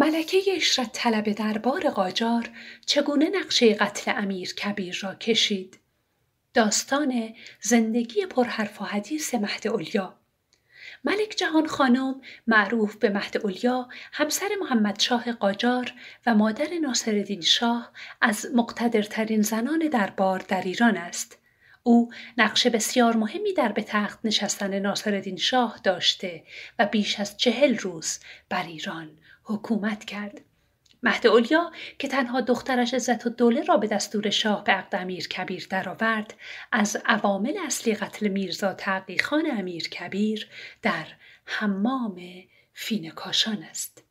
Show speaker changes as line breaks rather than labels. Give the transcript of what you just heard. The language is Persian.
ملکه اشرت طلب دربار قاجار چگونه نقشه قتل امیر کبیر را کشید داستان زندگی پرحرف و حدیث مهد اولیا ملک جهان خانم معروف به مهد اولیا همسر محمد شاه قاجار و مادر ناصرالدین شاه از مقتدرترین زنان دربار در ایران است او نقش بسیار مهمی در به تخت نشستن ناصرالدین شاه داشته و بیش از چهل روز بر ایران حکومت کرد. مهد اولیا که تنها دخترش عزت و دوله را به دستور شاه به عقد امیر کبیر درآورد از عوامل اصلی قتل میرزا تقیخان امیر کبیر در حمام
کاشان است.